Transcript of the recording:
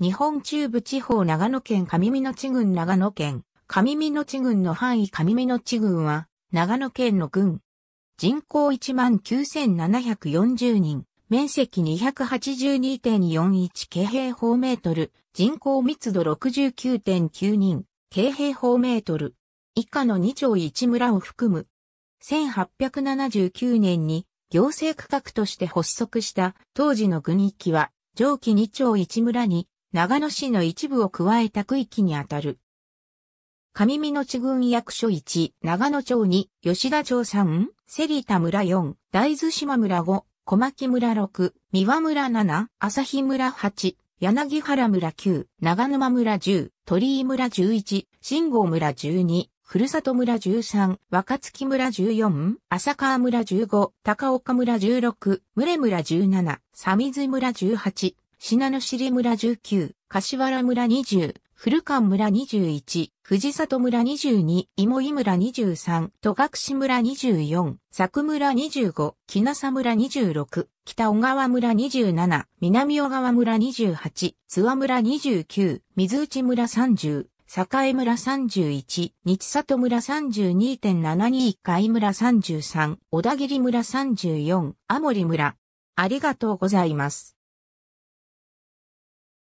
日本中部地方長野県上美濃地郡長野県上美濃地郡の範囲上美濃地郡は長野県の郡。人口19,740人、面積282.41平方メートル、人口密度69.9人、平方メートル。以下の2町1村を含む。1879年に行政区画として発足した当時の郡域は上記2町1村に長野市の一部を加えた区域にあたる。上美野地郡役所1、長野町2、吉田町3、芹田村4、大津島村5、小牧村6、三輪村7、朝日村8、柳原村9、長沼村10、鳥居村11、新郷村12、ふるさと村13、若月村14、浅川村15、高岡村16、群れ村17、三水村18、品野尻村19、柏原村20、古川村21、藤里村22、芋井村23、戸隠村24、佐久村25、木佐村26、北小川村27、南小川村28、津和村29、水内村30、栄村31、日里村3 2 7 2二、海村33、小田切村34、青森村。ありがとうございます。